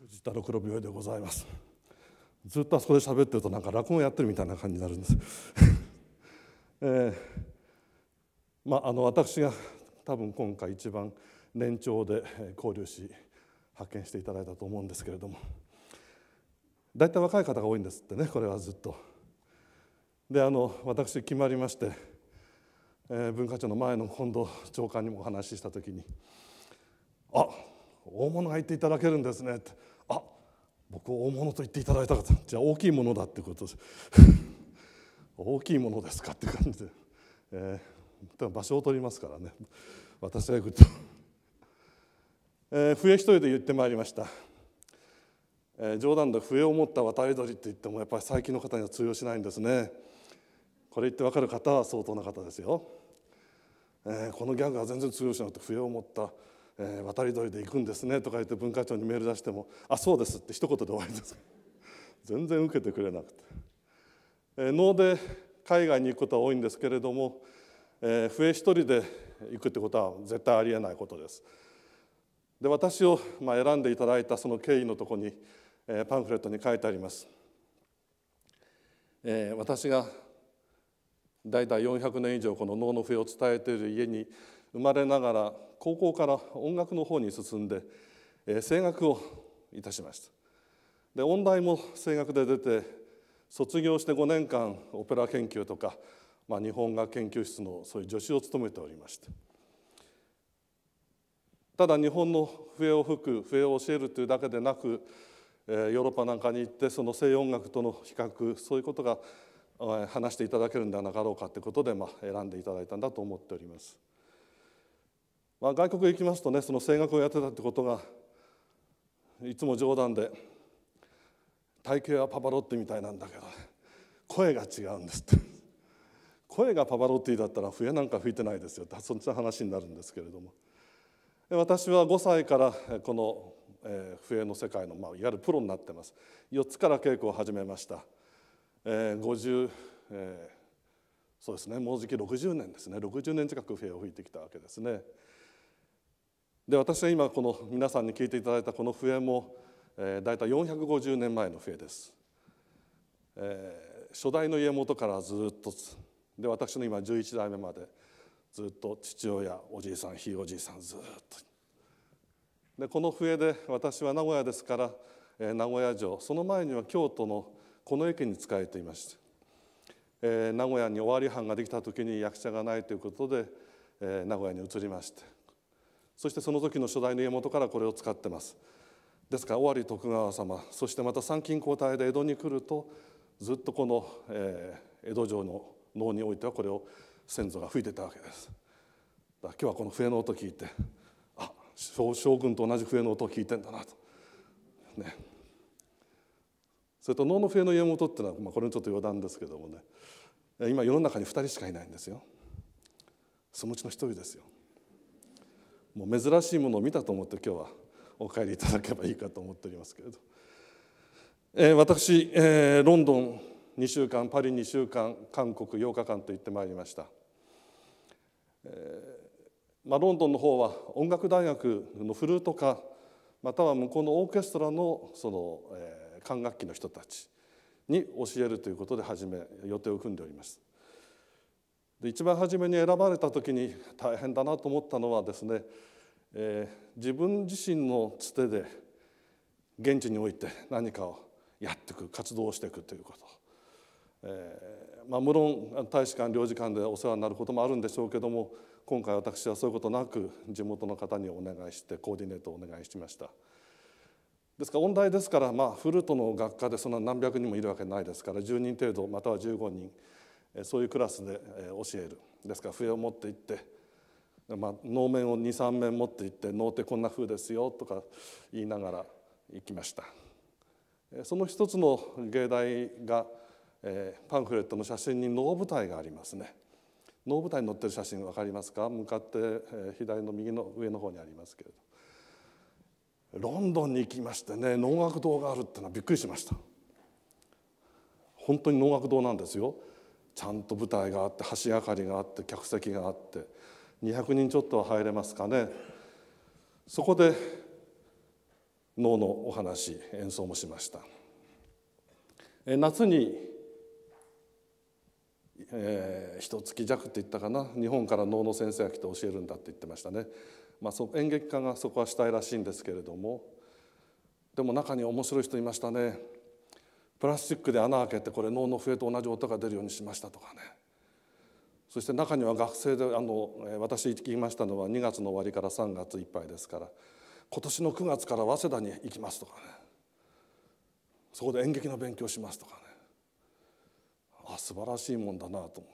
藤田の黒病院でございますずっとあそこで喋ってるとなんか落語やってるみたいな感じになるんです えー、まああの私が多分今回一番年長で交流し発見していただいたと思うんですけれども大体若い方が多いんですってねこれはずっと。であの私決まりまして、えー、文化庁の前の近藤長官にもお話しした時に「あ大物が言っていただけるんですねってあ僕大物と言っていただいた方じゃあ大きいものだってことです 大きいものですかって感じで、えー、場所を取りますからね私が行くと、えー、笛一人で言ってまいりました、えー、冗談で笛を持った渡り鳥って言ってもやっぱり最近の方には通用しないんですねこれ言って分かる方は相当な方ですよ、えー、このギャグは全然通用しなくて笛を持ったえー、渡り鳥で行くんですね」とか言って文化庁にメール出しても「あそうです」って一言で終わりです 全然受けてくれなくて、えー、能で海外に行くことは多いんですけれども、えー、笛一人で行くってことは絶対ありえないことです。で私をまあ選んでいただいたその経緯のとこに、えー、パンフレットに書いてあります。えー、私が大体400年以上この能の笛を伝えている家に生まれながら高校から音楽の方に進んで、えー、声楽をいたしましたで音大も声楽で出て卒業して5年間オペラ研究とか、まあ、日本楽研究室のそういう助手を務めておりましたただ日本の笛を吹く笛を教えるというだけでなく、えー、ヨーロッパなんかに行ってその西洋音楽との比較そういうことが話していただけるんではなかろうかということで、まあ、選んでいただいたんだと思っております。まあ、外国へ行きますとねその声楽をやってたってことがいつも冗談で体型はパパロッティみたいなんだけど声が違うんですって声がパパロッティだったら笛なんか吹いてないですよってそんな話になるんですけれども私は5歳からこの笛の世界の、まあ、いわゆるプロになってます4つから稽古を始めました、えー、50、えー、そうですねもうじき60年ですね60年近く笛を吹いてきたわけですねで私は今この皆さんに聞いていただいたこの笛も、えー、大体450年前の笛です、えー、初代の家元からずっとで私の今11代目までずっと父親おじいさんひいおじいさんずっとでこの笛で私は名古屋ですから、えー、名古屋城その前には京都のこの駅に仕えていまして、えー、名古屋に尾張藩ができた時に役者がないということで、えー、名古屋に移りましてそしてその時の初代の家元からこれを使ってますですから尾張徳川様そしてまた参勤交代で江戸に来るとずっとこの、えー、江戸城の能においてはこれを先祖が吹いてたわけですだから今日はこの笛の音聞いてあ将軍と同じ笛の音を聞いてんだなとねそれと能の笛の家元っていうのは、まあ、これちょっと余談ですけどもね今世の中に2人しかいないんですよそのうちの1人ですよもう珍しいものを見たと思って今日はお帰りいただけばいいかと思っておりますけれど、えー、私、えー、ロンドン2週間パリ2週間韓国8日間と行ってまいりました、えー、まあ、ロンドンの方は音楽大学のフルート科または向こうのオーケストラのその、え管楽器の人たちに教えるということで始め予定を組んでおりますで一番初めに選ばれた時に大変だなと思ったのはですね、えー、自分自身のつてで現地において何かをやっていく活動をしていくということ、えーまあ、無論大使館領事館でお世話になることもあるんでしょうけども今回私はそういうことなく地元の方にお願いしてコーディネートをお願いしました。ですから音大ですから、まあ、フルートの学科でそんな何百人もいるわけないですから10人程度または15人そういうクラスで教えるですから笛を持って行って、まあ、能面を23面持って行って能ってこんな風ですよとか言いながら行きましたその一つの芸大がパンフレットの写真に能舞台がありますね能舞台に載ってる写真分かりますか向かって左の右の上の方にありますけれどロンドンに行きましてね能楽堂があるってのはびっくりしました本当に能楽堂なんですよちゃんと舞台があって橋がかりがあって客席があって200人ちょっとは入れますかねそこで能のお話演奏もしました夏にえー、一月弱って言ったかな日本から能の先生が来て教えるんだって言ってましたね、まあ、そ演劇家がそこはしたいらしいんですけれどもでも中に面白い人いましたねプラスチックで穴開けてこれ脳の笛と同じ音が出るようにしましたとかねそして中には学生であの私行きましたのは2月の終わりから3月いっぱいですから今年の9月から早稲田に行きますとかねそこで演劇の勉強しますとかねあ素晴らしいもんだなと思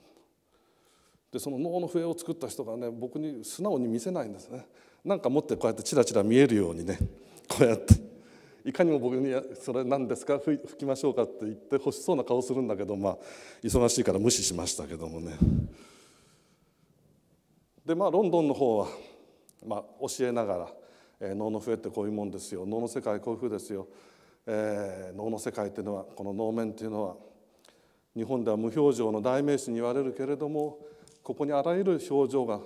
でその能の笛を作った人がね僕に素直に見せないんですねなんか持ってこうやってチラチラ見えるようにねこうやって。いかにも僕に「それ何ですか吹きましょうか」って言って欲しそうな顔するんだけどまあ忙しいから無視しましたけどもね。でまあロンドンの方は、まあ、教えながら、え能の笛ってこういうもんですよ能の世界こういうふうですよ、え能の世界っていうのはこの能面っていうのは日本では無表情の代名詞に言われるけれどもここにあらゆる表情が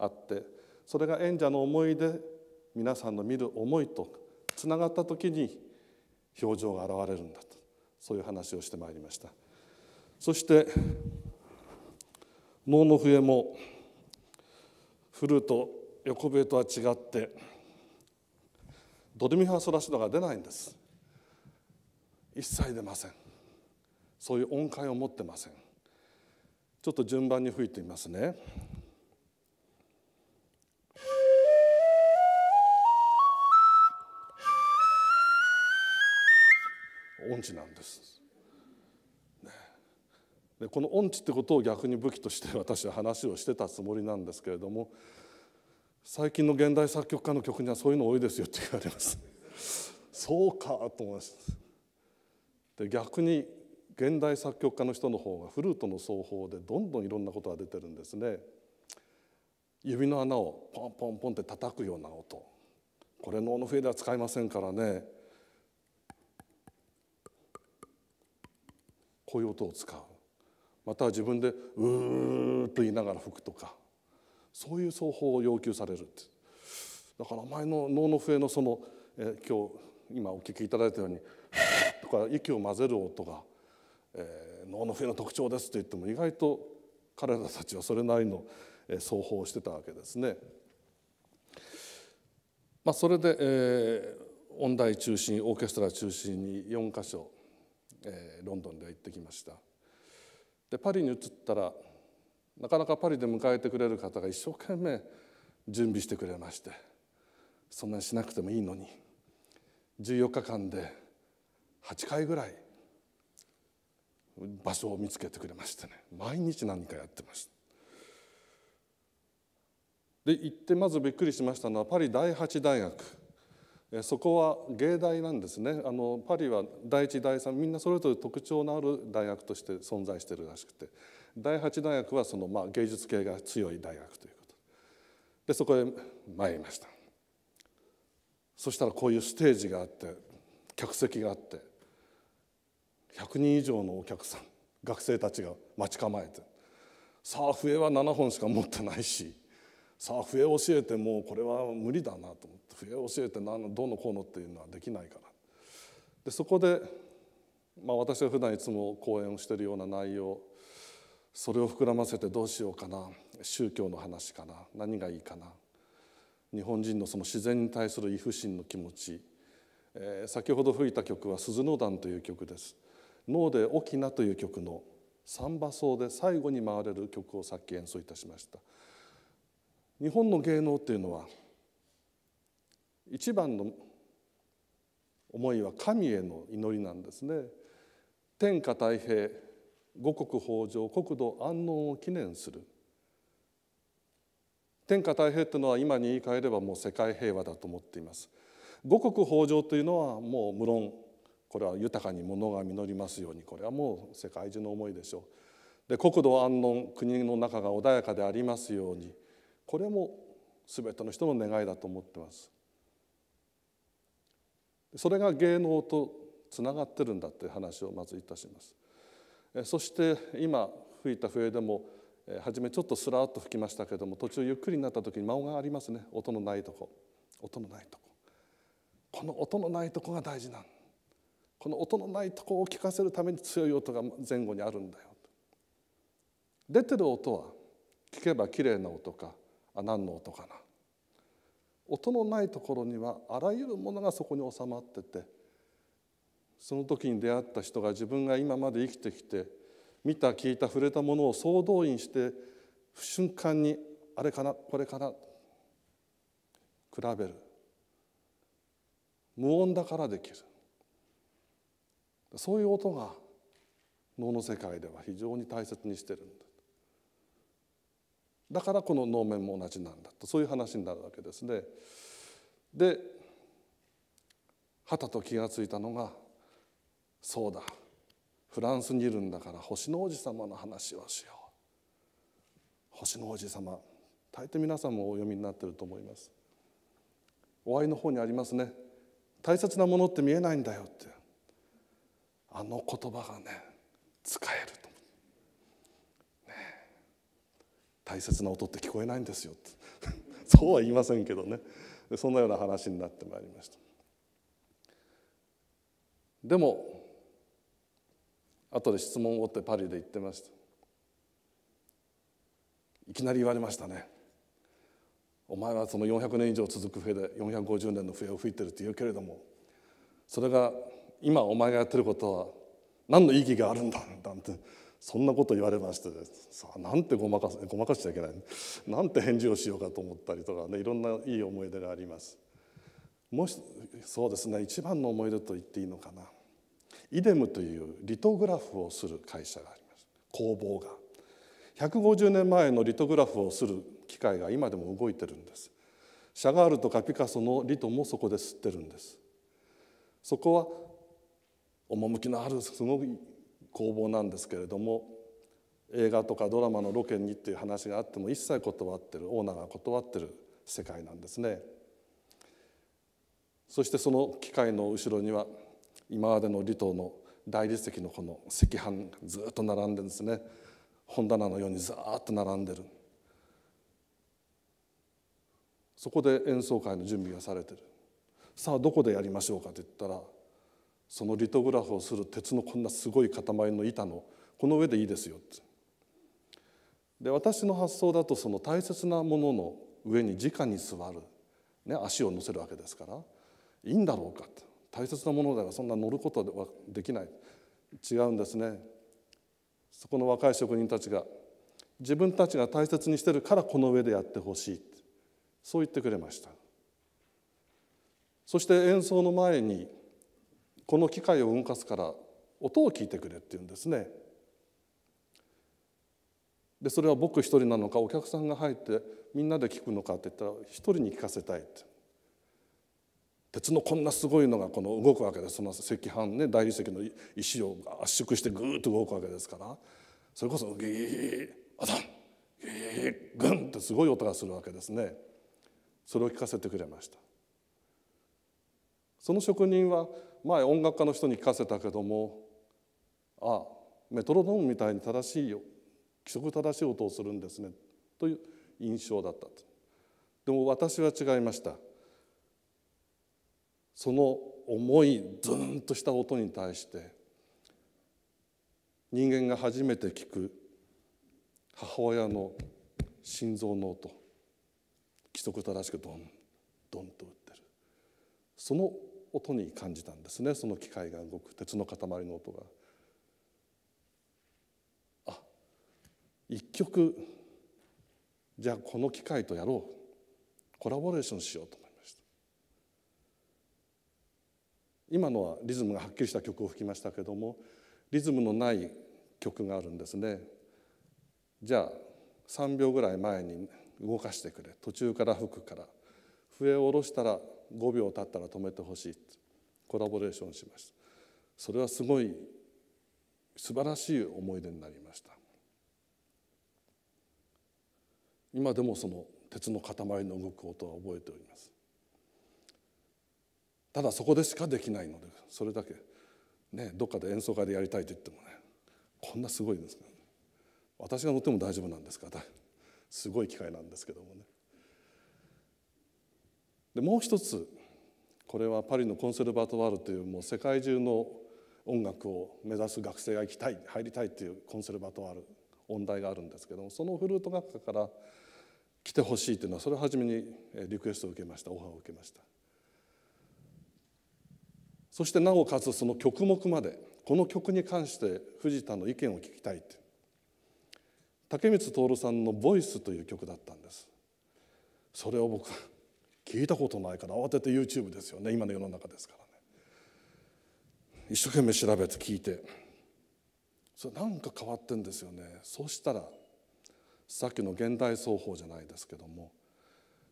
あってそれが演者の思いで皆さんの見る思いとつながった時に表情が現れるんだとそういう話をしてまいりましたそして能の笛もフルート横笛とは違ってドレミファソラシドが出ないんです一切出ませんそういう音階を持ってませんちょっと順番に吹いてみますね音痴なんです。ね、でこの音痴ってことを逆に武器として私は話をしてたつもりなんですけれども最近の現代作曲家の曲にはそういうの多いですよって言われます。そうかと思います。で逆に現代作曲家の人の方がフルートの奏法でどんどんいろんなことが出てるんですね。指の穴をポンポンポンって叩くような音これ能の笛では使いませんからねこういう音を使うまたは自分で「うー」と言いながら吹くとかそういう奏法を要求されるだから前の能の笛のその、え今日今お聞きいただいたように「とか息を混ぜる音が能、えー、の笛の特徴ですと言っても意外と彼らたちはそれなりの奏法をしてたわけですね。まあ、それで、えー、音大中心オーケストラ中心に4箇所えー、ロンドンでは行ってきましたでパリに移ったらなかなかパリで迎えてくれる方が一生懸命準備してくれましてそんなにしなくてもいいのに14日間で8回ぐらい場所を見つけてくれましてね毎日何かやってましたで行ってまずびっくりしましたのはパリ第8大学そこは芸大なんですねあのパリは第1第3みんなそれぞれ特徴のある大学として存在してるらしくて第8大学はその、まあ、芸術系が強い大学ということでそこへ参りましたそしたらこういうステージがあって客席があって100人以上のお客さん学生たちが待ち構えてさあ笛は7本しか持ってないしさあ笛を教えてもうこれは無理だなと思って笛を教えてどうのこうのっていうのはできないからでそこで、まあ、私は普段いつも講演をしているような内容それを膨らませてどうしようかな宗教の話かな何がいいかな日本人のその自然に対する畏不心の気持ち、えー、先ほど吹いた曲は「鈴の段」という曲です。脳で「沖縄」という曲の三馬バ奏で最後に回れる曲をさっき演奏いたしました。日本の芸能っていうのは一番の思いは神への祈りなんですね。天下太平五穀豊穣国土安穏を祈念する天下太平っていうのは今に言い換えればもう世界平和だと思っています。五穀豊穣というのはもう無論これは豊かに物が実りますようにこれはもう世界中の思いでしょう。で国土安穏国の中が穏やかでありますようにこれも全ての人の願いだと思ってますそれが芸能とつながってるんだという話をまずいたしますそして今吹いた笛でも初めちょっとすらっと吹きましたけれども途中ゆっくりになった時に間がありますね音のないとこ音のないとここの音のないとこが大事なんこの音のないとこを聞かせるために強い音が前後にあるんだよ出てる音は聞けば綺麗な音かあ何の音かな音のないところにはあらゆるものがそこに収まっててその時に出会った人が自分が今まで生きてきて見た聞いた触れたものを総動員して瞬間にあれかなこれかな比べる無音だからできるそういう音が能の世界では非常に大切にしてるんだだからこの能面も同じなんだとそういう話になるわけですね。ではたと気が付いたのがそうだフランスにいるんだから星の王子様の話をしよう星の王子様大抵皆さんもお読みになってると思いますお会いの方にありますね大切なものって見えないんだよってあの言葉がね使える大切な音って聞こえないんですよ そうは言いませんけどねそんなような話になってまいりましたでも後で質問をってパリで言ってましたいきなり言われましたねお前はその400年以上続く笛で450年の笛を吹いてるって言うけれどもそれが今お前がやってることは何の意義があるんだなんてそんなこと言われましてさあなんてごまかすごまかしちゃいけないなんて返事をしようかと思ったりとかねいろんないい思い出があります。もしそうですね一番の思い出と言っていいのかなイデムというリトグラフをする会社があります工房が150年前のリトグラフをする機械が今でも動いてるんですシャガールとかピカソのリトもそこで吸ってるんですそこは趣のあるすごい工房なんですけれども映画とかドラマのロケにっていう話があっても一切断ってるオーナーが断ってる世界なんですね。そしてその機械の後ろには今までの離島の大理石のこの石板ずっと並んでですね本棚のようにザーっと並んでるそこで演奏会の準備がされてるさあどこでやりましょうかと言ったらそのリトグラフをする鉄のこんなすごい塊の板のこの上でいいですよってで私の発想だとその大切なものの上に直に座る、ね、足を乗せるわけですからいいんだろうかと大切なものだからそんな乗ることはできない違うんですねそこの若い職人たちが自分たちが大切にしてるからこの上でやってほしいそう言ってくれましたそして演奏の前にこの機械を動かすから音を聞いてくれって言うんですねでそれは僕一人なのかお客さんが入ってみんなで聞くのかって言ったら一人に聞かせたいって鉄のこんなすごいのがこの動くわけですその石板ね大理石の石を圧縮してぐーっと動くわけですからそれこそギーアダンギーグンってすごい音がするわけですねそれを聞かせてくれましたその職人は前音楽家の人に聞かせたけどもあメトロノームみたいに正しいよ規則正しい音をするんですねという印象だったでも私は違いましたその重いズーンとした音に対して人間が初めて聞く母親の心臓の音規則正しくドンドンと打ってるその音に感じたんですねその機械が動く鉄の塊の音が。あ一曲じゃあこの機械とやろうコラボレーションしようと思いました今のはリズムがはっきりした曲を吹きましたけどもリズムのない曲があるんですねじゃあ3秒ぐらい前に動かしてくれ途中から吹くから笛を下ろしたら5秒経ったら止めてほしいコラボレーションしましたそれはすごい素晴らしい思い出になりました今でもその鉄の塊の動く音は覚えておりますただそこでしかできないのでそれだけねどっかで演奏会でやりたいと言ってもねこんなすごいですか私が乗っても大丈夫なんですかすごい機会なんですけどもねでもう一つこれはパリのコンセルバートワールというもう世界中の音楽を目指す学生が行きたい入りたいというコンセルバートワール音大があるんですけどもそのフルート学科から来てほしいというのはそれを初めにリクエストを受けましたオファーを受けましたそしてなおかつその曲目までこの曲に関して藤田の意見を聞きたいって竹光徹さんの「ボイスという曲だったんですそれを僕聞いたことないから慌てて YouTube ですよね今の世の中ですからね一生懸命調べて聞いてそれなんか変わってんですよねそうしたらさっきの現代奏法じゃないですけども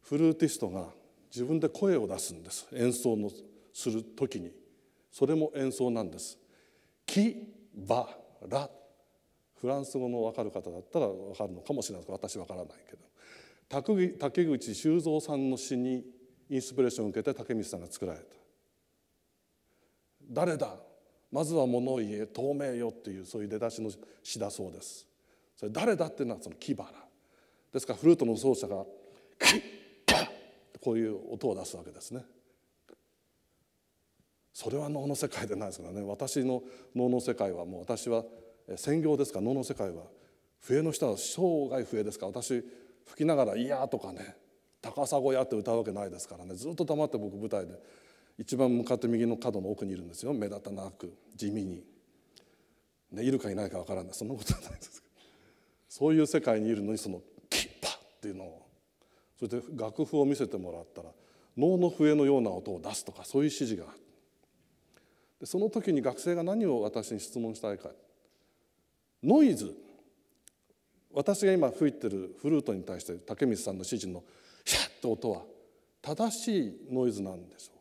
フルーティストが自分で声を出すんです演奏のする時にそれも演奏なんです「キバラ」フランス語の分かる方だったら分かるのかもしれないですけど私分からないけど竹口修造さんの詩にインスピレーションを受けて竹光さんが作られた「誰だまずは物を言え透明よ」っていうそういう出だしの詩だそうですそれ誰だっていうのはその木花ですからフルートの奏者が こういう音を出すわけですねそれは能の世界でないですからね私の能の世界はもう私は専業ですから能の世界は笛の人は生涯笛ですから私吹きながら「いや」とかね「高砂や」って歌うわけないですからねずっと黙って僕舞台で一番向かって右の角の奥にいるんですよ目立たなく地味に、ね、いるかいないかわからないそんなことはないですけどそういう世界にいるのにその「キッパッ!」っていうのをそれで楽譜を見せてもらったら能の笛のような音を出すとかそういう指示がでその時に学生が何を私に質問したいかノイズ私が今吹いてるフルートに対して竹光さんの指示のシャッと音は正しいノイズなんでしょ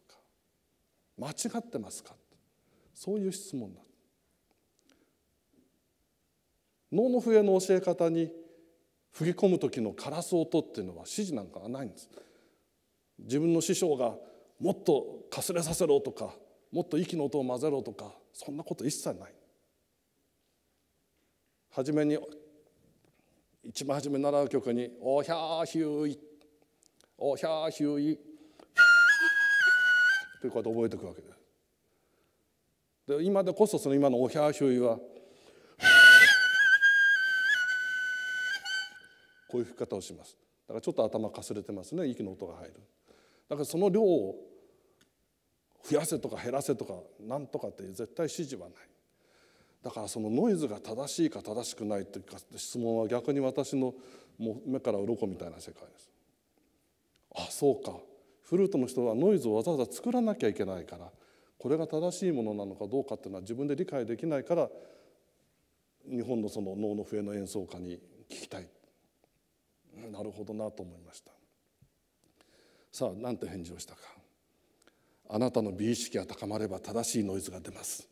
うか間違ってますかそういう質問だ能の笛の教え方に吹き込む時のカラス音っていうのは指示なんかはないんです自分の師匠がもっとかすれさせろとかもっと息の音を混ぜろとかそんなこと一切ない初めに一番初め習う曲に「おひゃーひゅーい」「おひゃーひゅーい」ということて覚えていくわけです。で今でこそその今の「おひゃーひゅーい」はこういう吹き方をします。だからちょっと頭かすれてますね息の音が入る。だからその量を増やせとか減らせとかなんとかっていう絶対指示はない。だからそのノイズが正しいか正しくないというか質問は逆に私のもう目から鱗みたいな世界です。あそうかフルートの人はノイズをわざわざ作らなきゃいけないからこれが正しいものなのかどうかっていうのは自分で理解できないから日本のその能の笛の演奏家に聞きたいなるほどなと思いましたさあ何て返事をしたかあなたの美意識が高まれば正しいノイズが出ます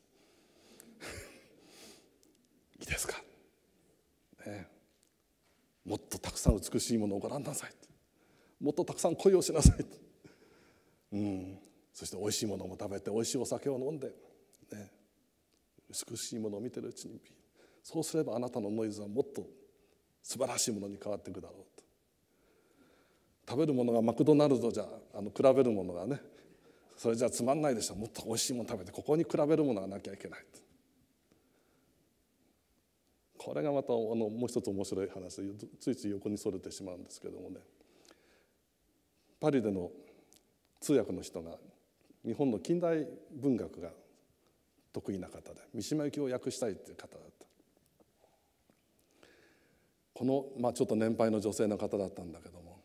いいですか、ね、もっとたくさん美しいものをご覧なさいもっとたくさん恋をしなさい、うん、そしておいしいものも食べておいしいお酒を飲んで、ね、美しいものを見てるうちにそうすればあなたのノイズはもっと素晴らしいものに変わっていくだろうと食べるものがマクドナルドじゃあの比べるものがねそれじゃつまんないでしょもっとおいしいもの食べてここに比べるものがなきゃいけないとこれがまたあのもう一つ面白い話でついつい横にそれてしまうんですけどもねパリでの通訳の人が日本の近代文学が得意な方で三島由紀夫を訳したいっていう方だったこの、まあ、ちょっと年配の女性の方だったんだけども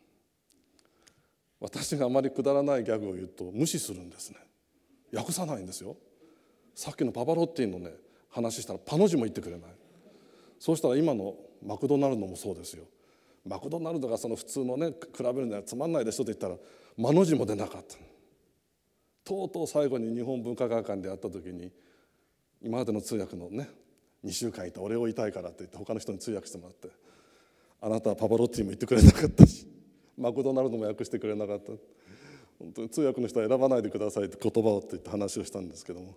私があまりくだらないギャグを言うと無視するんですね訳さないんですよさっきのパパロッティのね話したらパの字も言ってくれないそうしたら今のマクドナルドもそうですよマクドナルドがその普通のね比べるのはつまんないでしょって言ったら間の字も出なかったとうとう最後に日本文化会館で会った時に今までの通訳のね2週間いた俺を言いたいからって言って他の人に通訳してもらってあなたはパパロッティも言ってくれなかったしマクドナルドも訳してくれなかった本当に通訳の人は選ばないでくださいって言葉をって言って話をしたんですけども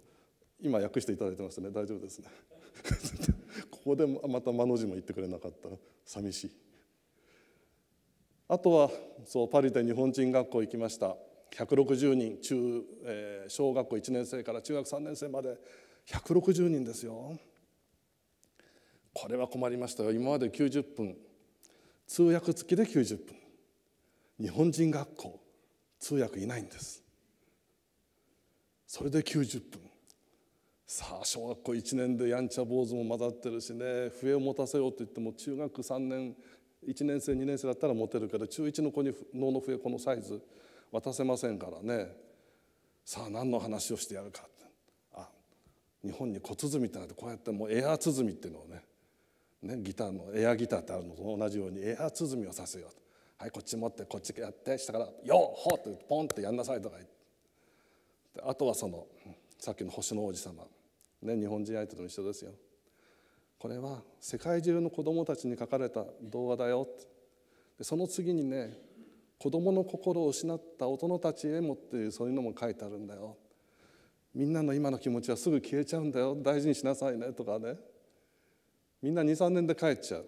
今訳していただいてましね大丈夫ですねこでまた間の字も言ってくれなかった寂しいあとはそうパリで日本人学校行きました160人中、えー、小学校1年生から中学3年生まで160人ですよこれは困りましたよ今まで90分通訳付きで90分日本人学校通訳いないんですそれで90分さあ小学校1年でやんちゃ坊主も混ざってるしね笛を持たせようと言っても中学3年1年生2年生だったら持てるけど中1の子に能の笛このサイズ渡せませんからねさあ何の話をしてやるかってあ日本に小鼓ってなってこうやってもうエア鼓っていうのをねねギターのエアギターってあるのと同じようにエア鼓をさせようと。はいこっち持ってこっちやって下から「よほ!」ってポンってやんなさいとか言ってあとはそのさっきの星の王子様ね、日本人相手とも一緒ですよこれは世界中の子どもたちに書かれた童話だよでその次にね子どもの心を失った大人たちへもっていうそういうのも書いてあるんだよみんなの今の気持ちはすぐ消えちゃうんだよ大事にしなさいねとかねみんな23年で帰っちゃう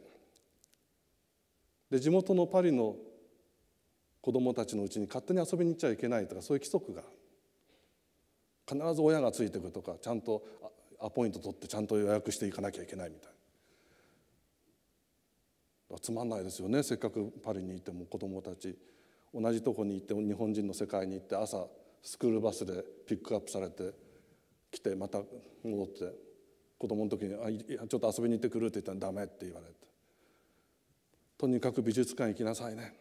で地元のパリの子どもたちのうちに勝手に遊びに行っちゃいけないとかそういう規則が必ず親がついてくとかちゃんとアポイント取ってちゃんと予約していかなきゃいけないみたいなつまんないですよねせっかくパリにいても子どもたち同じとこに行って日本人の世界に行って朝スクールバスでピックアップされて来てまた戻って子供の時にあ「ちょっと遊びに行ってくる」って言ったら「ダメ」って言われて「とにかく美術館行きなさいね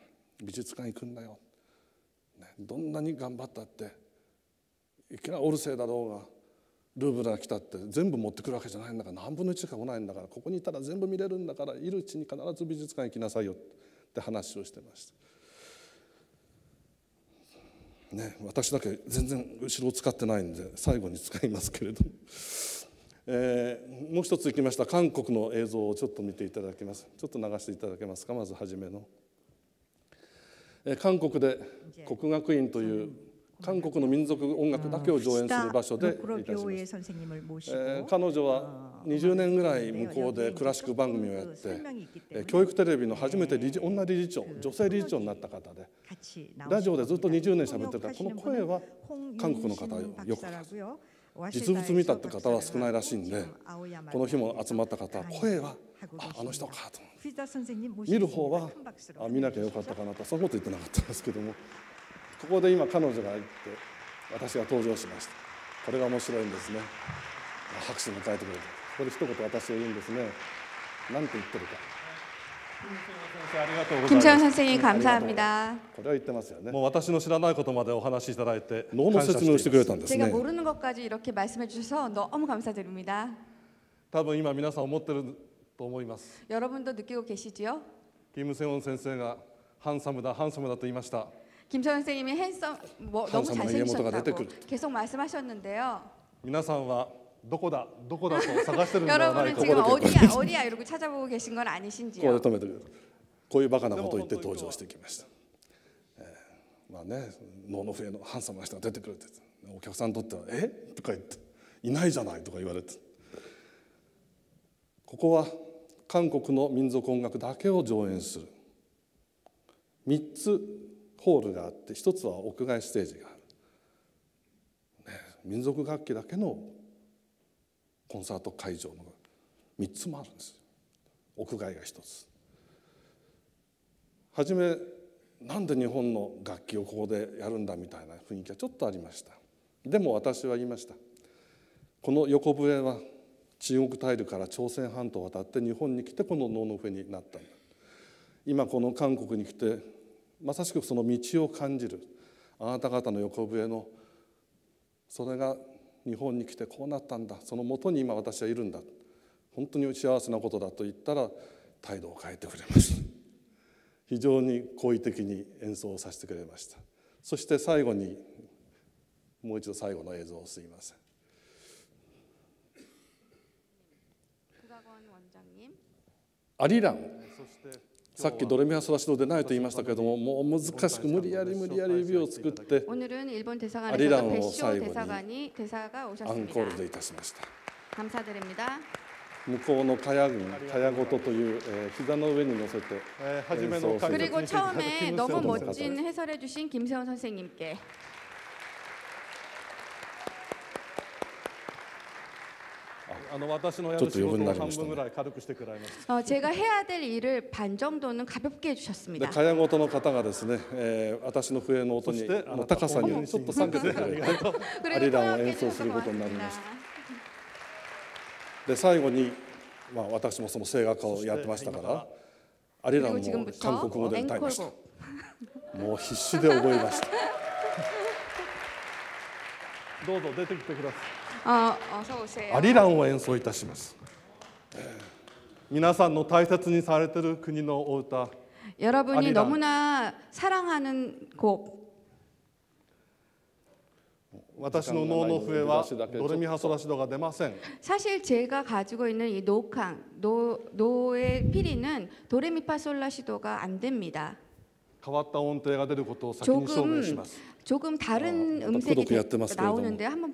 美術館行くんだよ」どんなに頑張ったっていきなりオルセーだろうがルーブルが来たって全部持ってくるわけじゃないんだから何分の1しか来ないんだからここにいたら全部見れるんだからいるうちに必ず美術館行きなさいよって話をしてました。ね、私だけ全然後ろを使ってないんで最後に使いますけれども、えー、もう一ついきました韓国の映像をちょっと見ていただけますちょっと流していただけますかまず初めの、えー、韓国で国学院という韓国の民族音楽だけを上演する場所でいたします、え彼女は20年ぐらい向こうでクラシック番組をやって、え教育テレビの初めて理事女理事長女性理事長になった方でラジオでずっと20年喋ってたこの声は韓国の方よよく実物見たって方は少ないらしいんでこの日も集まった方声はああの人かと見る方はあ見なきゃよかったかなとそんなこと言ってなかったんですけども。ここで今彼女が行って私が登場しましたこれが面白いんですね拍手も変えてくれてここで一言私が言うんですね何て言ってるか김채원선생님감사합니다これは言ってますよね。もう私の知らないことまでお話しいただいて、脳の説明をしてくれたんですね。제가모르는것까지이렇게말씀해주셔서너무감사드립니다多分今皆さん思ってると思います。여러분도느끼고계시지 요？ キムセヨン先生がハンサムだハンサムだと言いました。김선생님이핸섬뭐너무잘생기다고계속말씀하셨는데요皆さんはどこだどこだと探してるん여러분은지금어디야어디야이러고찾아보고계신건こ아니신지요だこういうバカなことを言って登場してきました、まあね能の笛のハンサムな人が出てくるってお客さんにとっては「えとか言って「いないじゃない」とか言われてここは韓国の民族音楽だけを上演する3つホールがあって一つは屋外ステージがある、ね、民族楽器だけのコンサート会場の3つもあるんです屋外が一つ。初めなんで日本の楽器をここでやるんだみたいな雰囲気はちょっとありましたでも私は言いましたこの横笛は中国大陸から朝鮮半島を渡って日本に来てこの能の笛になった今この韓国に来てまさしくその道を感じるあなた方の横笛のそれが日本に来てこうなったんだそのもとに今私はいるんだ本当に幸せなことだと言ったら態度を変えてくれました非常に好意的に演奏をさせてくれましたそして最後にもう一度最後の映像すいませんリラン。さっきドレミファソラシドでないと言いましたけれどももう難しく無理やり無理やり指を作ってアリランを最後にアンコールでいたしました向こうの蚊帳軍蚊ごとという、えー、膝の上に乗せて演奏をしてくだいました。제가해야될일을반정도는가볍게해주셨습니다かやごとの方がですね、え私の笛の音にの高さにちょっと参加してく アリランを演奏することになりました。で最後に、まあ私もその声楽家をやってましたから、アリランも韓国語で歌いましもう必死で覚えました。どうぞ出てきてください。アリランを演奏いたします、皆さんの大切にされてる国のお歌여러분이너무나사랑하는곡私の脳の笛はドレミファソラシドが出ません사실제가가지고있는이노캉노노의피리는도레미파솔라시도가안됩니다変わった音程が出ることを先に証明します조금다른음색이나오는데한번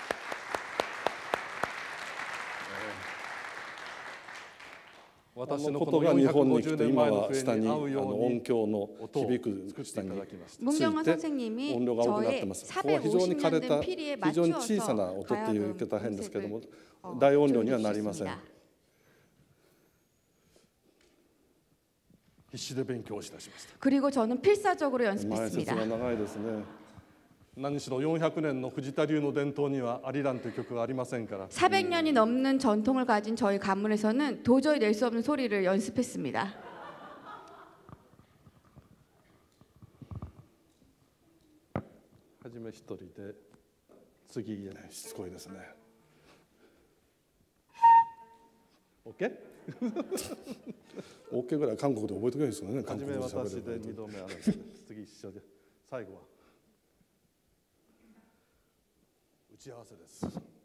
私のことが日本に来て今は下にあの音響の響く下について音量が多くなってますここは非常に枯れた非常に小さな音っていうけ大変ですけども大音量にはなりません必死で勉強をしたしました前説が長いですね何しろ400年の藤田流の伝統にはアリランという曲がありませんから400년이넘는전통을가진저희가문에서는도저히낼수없는소리를연습했습니다め一人で次いしつこいですね。OK? OK ぐらい韓国で覚えてですよね。め私で二度目あです。次一緒で最後は。打ち合わせです。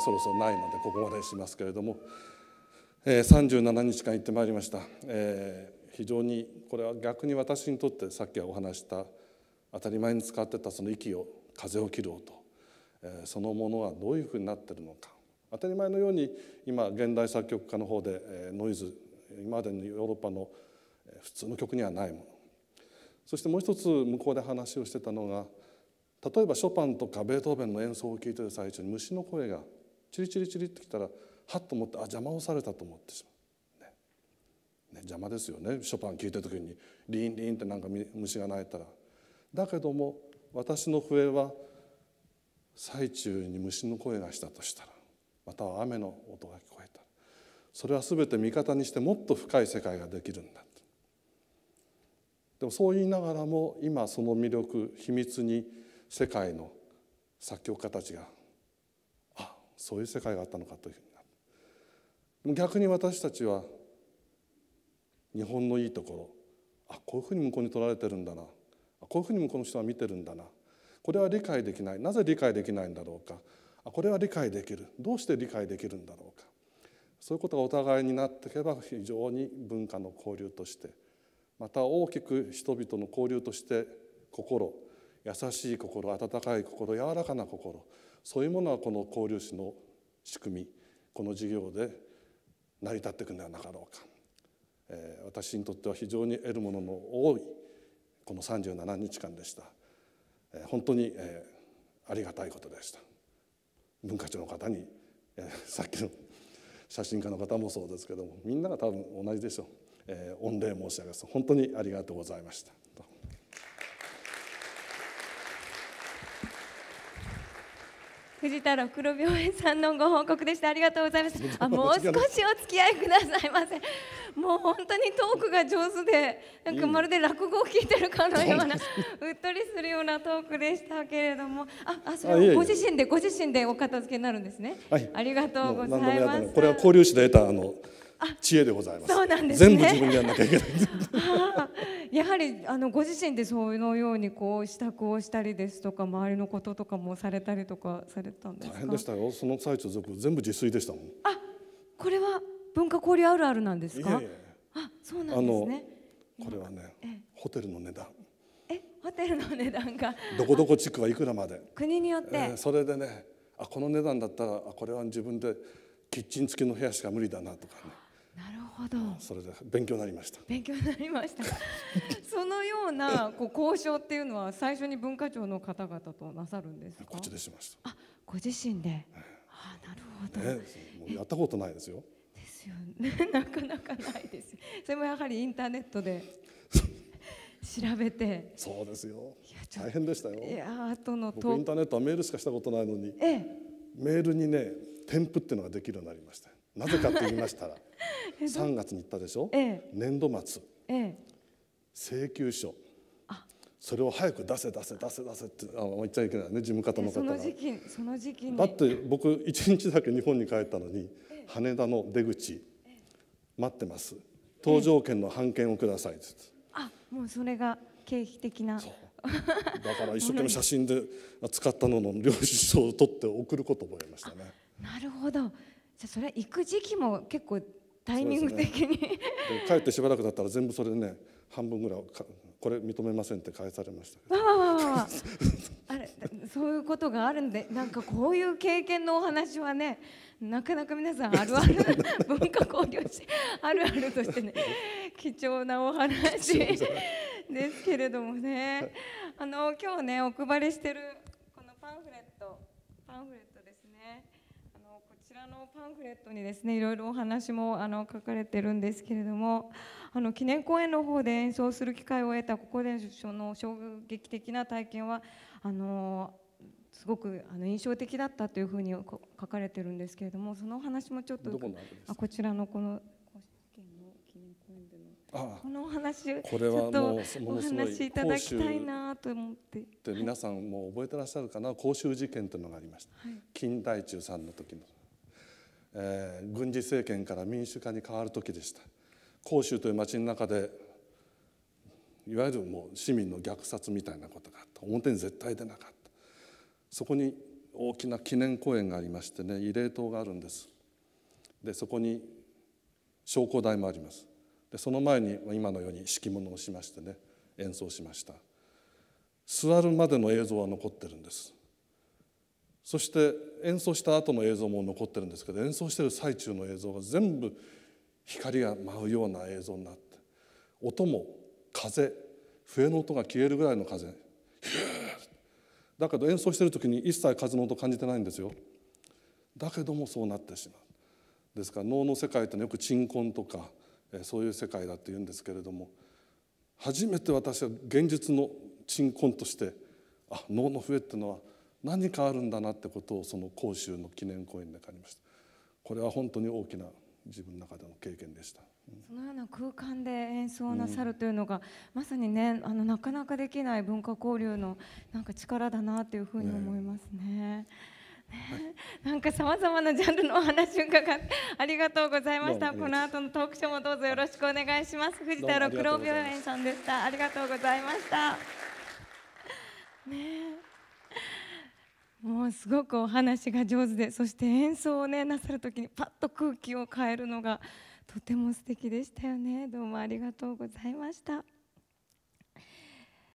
そろそろないのでここまでしますけれども、えー、37日間行ってまいりました、えー、非常にこれは逆に私にとってさっきお話した当たり前に使ってたその息を風を切る音、えー、そのものはどういうふうになってるのか当たり前のように今現代作曲家の方で、えー、ノイズ今までのヨーロッパの普通の曲にはないものそしてもう一つ向こうで話をしてたのが例えばショパンとかベートーベンの演奏を聴いてる最中に虫の声がチリチリチリってきたらはっと思ってあ邪魔をされたと思ってしまう、ねね、邪魔ですよねショパン聴いた時にリンリンってなんか虫が鳴いたら。だけども私の笛は最中に虫の声がしたとしたらまたは雨の音が聞こえたそれは全て味方にしてもっと深い世界ができるんだでもそう言いながらも今その魅力秘密に世界の作曲家たちがそういう世界があったのかというふうにな逆に私たちは日本のいいところあこういうふうに向こうに取られてるんだなこういうふうに向こうの人は見てるんだなこれは理解できないなぜ理解できないんだろうかこれは理解できるどうして理解できるんだろうかそういうことがお互いになっていけば非常に文化の交流としてまた大きく人々の交流として心優しい心温かい心柔らかな心そういうものはこの交流士の仕組みこの事業で成り立っていくんではなかろうか、えー、私にとっては非常に得るものの多いこの37日間でした、えー、本当に、えー、ありがたいことでした文化庁の方に、えー、さっきの写真家の方もそうですけどもみんなが多分同じでしょう、えー、御礼申し上げます本当にありがとうございました藤太郎黒病院さんのご報告でしたありがとうございますあもう少しお付き合いくださいませもう本当にトークが上手でなんかまるで落語を聞いてるかのようなうっとりするようなトークでしたけれどもああそれはご自身でご自身でお片付けになるんですね、はい、ありがとうございますこれは交流士で得たあの知恵でございます。そうなんです、ね、全部自分でやらなきゃいけない。やはりあのご自身でそのようにこう支度をしたりですとか周りのこととかもされたりとかされたんですか大変でしたよその最中全部自炊でしたもんあこれは文化交流あるあるなんですかあそうなんですねこれはねホテルの値段えホテルの値段がどこどこ地区はいくらまで国によって、えー、それでねあこの値段だったらこれは自分でキッチン付きの部屋しか無理だなとかねなるほど。それで勉強になりました。勉強になりました。そのようなこう交渉っていうのは最初に文化庁の方々となさるんですか。こっちでしました。あ、ご自身で。あ、なるほど。ね、やったことないですよ。ですよね。なかなかないです。それもやはりインターネットで。調べて。そうですよ。大変でしたよ。いや、との。僕インターネットはメールしかしたことないのに。ええ、メールにね、添付っていうのができるようになりました。なぜかと言いましたら。3月に行ったでしょ、ええ、年度末、え、請求書それを早く出せ出せ出せ出せってあ言っちゃいけないね事務方の方がその時期だって僕一日だけ日本に帰ったのに羽田の出口待ってます搭乗券の判券をくださいってあもうそれが経費的なだから一生懸命写真で使ったのの領収書を取って送ることを覚えましたねなるほどじゃそれ行く時期も結構タイミング的に、ね、帰ってしばらくだったら全部それでね半分ぐらいかこれ認めませんって返されましたあれそういうことがあるんでなんかこういう経験のお話はねなかなか皆さんあるある文化交行しあるあるとしてね貴重なお話ですけれどもね、はい、あの今日ねお配りしてるこのパンフレットパンフレットらのパンフレットにですねいろいろお話もあの書かれてるんですけれどもあの記念公演の方で演奏する機会を得たここでその衝撃的な体験はあのすごくあの印象的だったというふうに書かれてるんですけれどもそのお話もちょっとあこちらのこのこのお話これはもうお話いただきたいなと思ってで皆さんも覚えてらっしゃるかな甲州事件というのがありました、はい、金大中さんの時のえー、軍事政権から民主化に変わる時でした広州という町の中でいわゆるもう市民の虐殺みたいなことがあった表に絶対出なかったそこに大きな記念公園がありましてね慰霊塔があるんですでそこに焼香台もありますでその前に今のように敷物をしましてね演奏しました座るまでの映像は残ってるんですそして演奏した後の映像も残ってるんですけど演奏してる最中の映像が全部光が舞うような映像になって音も風笛の音が消えるぐらいの風だけど演奏してる時に一切風の音感じてないんですよだけどもそうなってしまうですから能の世界ってのはよく鎮魂とかそういう世界だって言うんですけれども初めて私は現実の鎮魂としてあ能の笛っていうのは何かあるんだなってことをその甲州の記念公園で感じましたこれは本当に大きな自分の中での経験でした、うん、そのような空間で演奏をなさるというのが、うん、まさにねあのなかなかできない文化交流のなんか力だなというふうに思いますね。ねなんかさまざまなジャンルのお話伺ってありがとうございました。この後のトークショーもどうぞよろしくお願いします。藤田六郎病院さんでした。ありがとうございました。ねもうすごくお話が上手でそして演奏をねなさる時にパッと空気を変えるのがとても素敵でしたよねどうもありがとうございました。